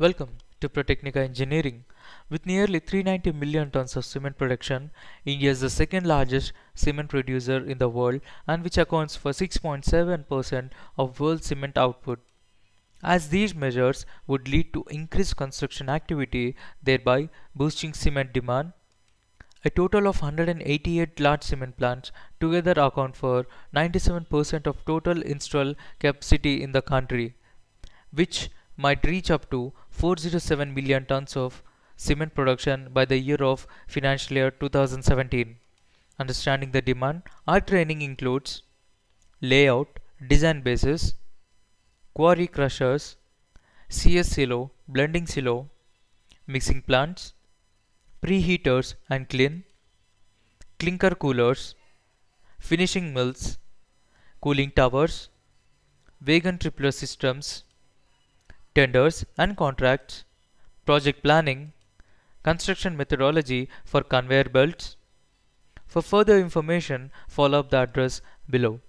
Welcome to Protechnica Engineering. With nearly 390 million tons of cement production, India is the second largest cement producer in the world and which accounts for 6.7% of world cement output. As these measures would lead to increased construction activity, thereby boosting cement demand, a total of 188 large cement plants together account for 97% of total installed capacity in the country, which might reach up to 407 million tons of cement production by the year of financial year 2017. Understanding the demand, our training includes layout, design basis, quarry crushers, CS silo, blending silo, mixing plants, preheaters and clean, clinker coolers, finishing mills, cooling towers, wagon tripler systems, tenders and contracts, project planning, construction methodology for conveyor belts. For further information, follow up the address below.